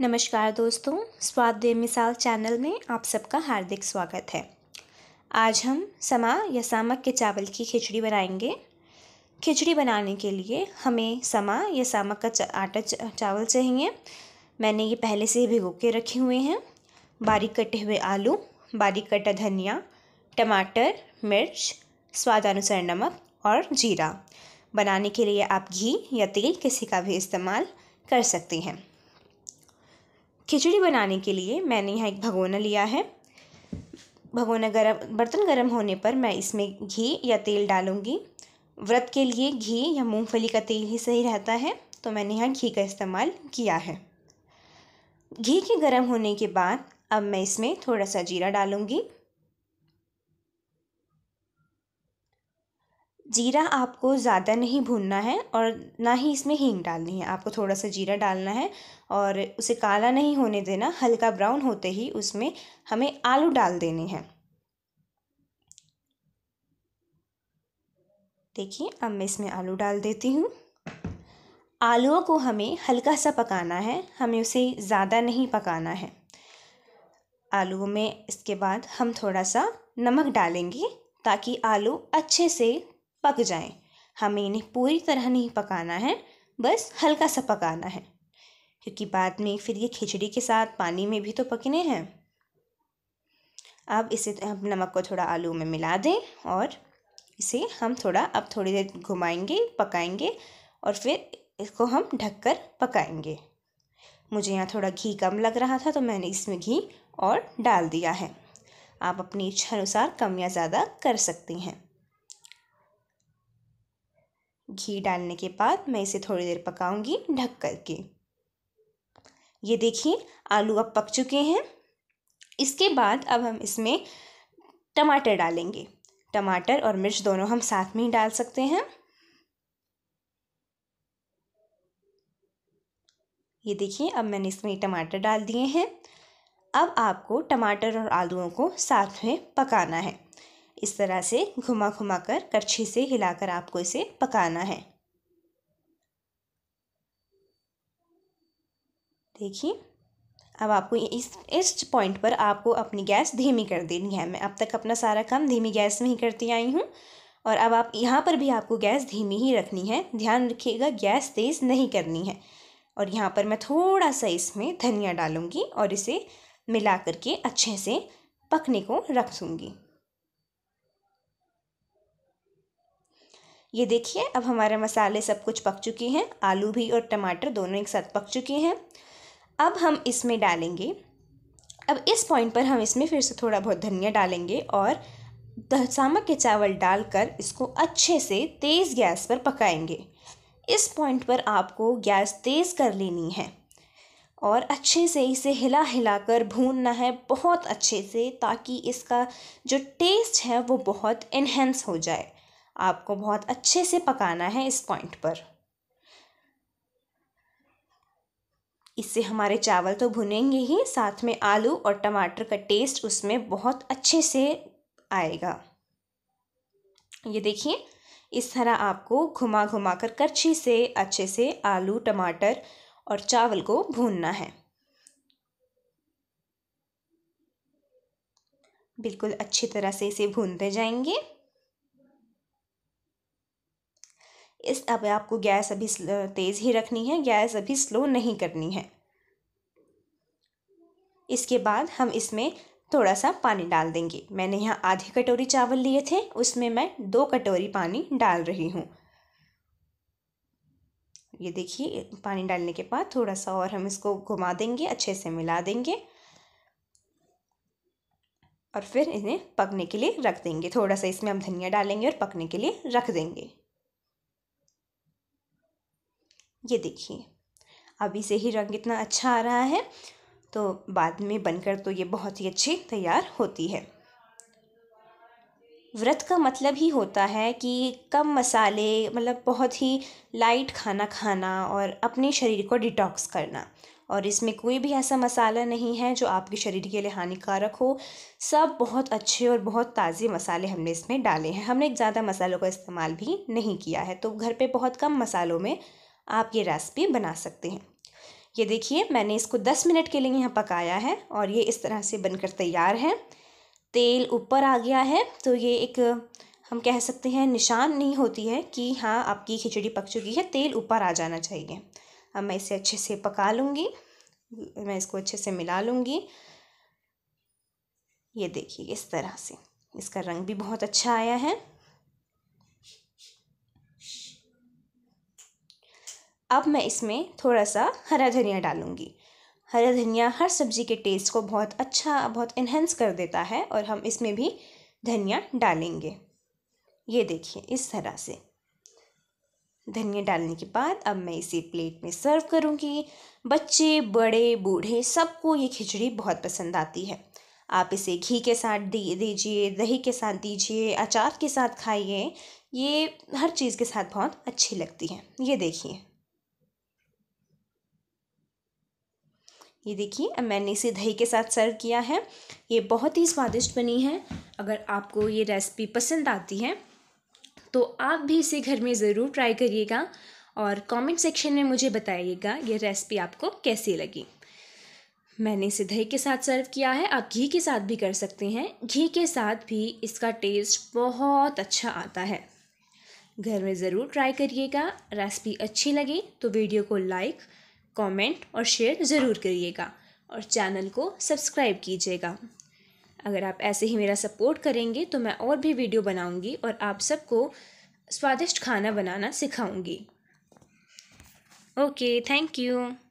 नमस्कार दोस्तों स्वाद बेमिसाल चैनल में आप सबका हार्दिक स्वागत है आज हम समा या सामक के चावल की खिचड़ी बनाएंगे खिचड़ी बनाने के लिए हमें समा या सामक का आटा चावल चाहिए मैंने ये पहले से ही भिगो के रखे हुए हैं बारीक कटे हुए आलू बारीक कटा धनिया टमाटर मिर्च स्वादानुसार नमक और जीरा बनाने के लिए आप घी या तेल किसी का भी इस्तेमाल कर सकते हैं खिचड़ी बनाने के लिए मैंने यहाँ एक भगोना लिया है भगोना गरम बर्तन गरम होने पर मैं इसमें घी या तेल डालूँगी व्रत के लिए घी या मूंगफली का तेल ही सही रहता है तो मैंने यहाँ घी का इस्तेमाल किया है घी के गर्म होने के बाद अब मैं इसमें थोड़ा सा जीरा डालूँगी जीरा आपको ज़्यादा नहीं भूनना है और ना ही इसमें हींग डालनी है आपको थोड़ा सा जीरा डालना है और उसे काला नहीं होने देना हल्का ब्राउन होते ही उसमें हमें आलू डाल देने हैं देखिए अब मैं इसमें आलू डाल देती हूँ आलूओं को हमें हल्का सा पकाना है हमें उसे ज़्यादा नहीं पकाना है आलू में इसके बाद हम थोड़ा सा नमक डालेंगे ताकि आलू अच्छे से पक जाएं हमें इन्हें पूरी तरह नहीं पकाना है बस हल्का सा पकाना है क्योंकि बाद में फिर ये खिचड़ी के साथ पानी में भी तो पकने हैं अब इसे अब तो नमक को थोड़ा आलू में मिला दें और इसे हम थोड़ा अब थोड़ी देर घुमाएंगे पकाएंगे और फिर इसको हम ढककर पकाएंगे मुझे यहाँ थोड़ा घी कम लग रहा था तो मैंने इसमें घी और डाल दिया है आप अपनी इच्छा अनुसार कम या ज़्यादा कर सकती हैं घी डालने के बाद मैं इसे थोड़ी देर पकाऊंगी ढक करके ये देखिए आलू अब पक चुके हैं इसके बाद अब हम इसमें टमाटर डालेंगे टमाटर और मिर्च दोनों हम साथ में ही डाल सकते हैं ये देखिए अब मैंने इसमें टमाटर डाल दिए हैं अब आपको टमाटर और आलूओं को साथ में पकाना है इस तरह से घुमा घुमा कर कच्छी से हिलाकर आपको इसे पकाना है देखिए अब आपको इस इस पॉइंट पर आपको अपनी गैस धीमी कर देनी है मैं अब तक अपना सारा काम धीमी गैस में ही करती आई हूँ और अब आप यहाँ पर भी आपको गैस धीमी ही रखनी है ध्यान रखिएगा गैस तेज़ नहीं करनी है और यहाँ पर मैं थोड़ा सा इसमें धनिया डालूँगी और इसे मिला करके अच्छे से पकने को रख दूँगी ये देखिए अब हमारे मसाले सब कुछ पक चुके हैं आलू भी और टमाटर दोनों एक साथ पक चुके हैं अब हम इसमें डालेंगे अब इस पॉइंट पर हम इसमें फिर से थोड़ा बहुत धनिया डालेंगे और सामक के चावल डालकर इसको अच्छे से तेज़ गैस पर पकाएंगे इस पॉइंट पर आपको गैस तेज़ कर लेनी है और अच्छे से इसे हिला हिला कर भूनना है बहुत अच्छे से ताकि इसका जो टेस्ट है वो बहुत इन्हेंस हो जाए आपको बहुत अच्छे से पकाना है इस पॉइंट पर इससे हमारे चावल तो भुनेंगे ही साथ में आलू और टमाटर का टेस्ट उसमें बहुत अच्छे से आएगा ये देखिए इस तरह आपको घुमा घुमा कर करछी से अच्छे से आलू टमाटर और चावल को भूनना है बिल्कुल अच्छी तरह से इसे भूनते जाएंगे इस अब आपको गैस अभी तेज़ ही रखनी है गैस अभी स्लो नहीं करनी है इसके बाद हम इसमें थोड़ा सा पानी डाल देंगे मैंने यहाँ आधी कटोरी चावल लिए थे उसमें मैं दो कटोरी पानी डाल रही हूँ ये देखिए पानी डालने के बाद थोड़ा सा और हम इसको घुमा देंगे अच्छे से मिला देंगे और फिर इन्हें पकने के लिए रख देंगे थोड़ा सा इसमें हम धनिया डालेंगे और पकने के लिए रख देंगे ये देखिए अभी से ही रंग इतना अच्छा आ रहा है तो बाद में बनकर तो ये बहुत ही अच्छी तैयार होती है व्रत का मतलब ही होता है कि कम मसाले मतलब बहुत ही लाइट खाना खाना और अपने शरीर को डिटॉक्स करना और इसमें कोई भी ऐसा मसाला नहीं है जो आपके शरीर के लिए हानिकारक हो सब बहुत अच्छे और बहुत ताज़े मसाले हमने इसमें डाले हैं हमने ज़्यादा मसालों का इस्तेमाल भी नहीं किया है तो घर पे बहुत कम मसालों में आप ये रेसिपी बना सकते हैं ये देखिए मैंने इसको दस मिनट के लिए यहाँ पकाया है और ये इस तरह से बनकर तैयार है तेल ऊपर आ गया है तो ये एक हम कह सकते हैं निशान नहीं होती है कि हाँ आपकी खिचड़ी पक चुकी है तेल ऊपर आ जाना चाहिए अब मैं इसे अच्छे से पका लूँगी मैं इसको अच्छे से मिला लूँगी ये देखिए इस तरह से इसका रंग भी बहुत अच्छा आया है अब मैं इसमें थोड़ा सा हरा धनिया डालूँगी हरा धनिया हर सब्ज़ी के टेस्ट को बहुत अच्छा बहुत इन्हेंस कर देता है और हम इसमें भी धनिया डालेंगे ये देखिए इस तरह से धनिया डालने के बाद अब मैं इसे प्लेट में सर्व करूँगी बच्चे बड़े बूढ़े सबको ये खिचड़ी बहुत पसंद आती है आप इसे घी के साथ दी दीजिए दही के साथ दीजिए अचार के साथ खाइए ये हर चीज़ के साथ बहुत अच्छी लगती है ये देखिए ये देखिए अब मैंने इसे दही के साथ सर्व किया है ये बहुत ही स्वादिष्ट बनी है अगर आपको ये रेसिपी पसंद आती है तो आप भी इसे घर में ज़रूर ट्राई करिएगा और कमेंट सेक्शन में मुझे बताइएगा ये रेसिपी आपको कैसी लगी मैंने इसे दही के साथ सर्व किया है आप घी के साथ भी कर सकते हैं घी के साथ भी इसका टेस्ट बहुत अच्छा आता है घर में ज़रूर ट्राई करिएगा रेसिपी अच्छी लगी तो वीडियो को लाइक कमेंट और शेयर ज़रूर करिएगा और चैनल को सब्सक्राइब कीजिएगा अगर आप ऐसे ही मेरा सपोर्ट करेंगे तो मैं और भी वीडियो बनाऊंगी और आप सबको स्वादिष्ट खाना बनाना सिखाऊंगी ओके थैंक यू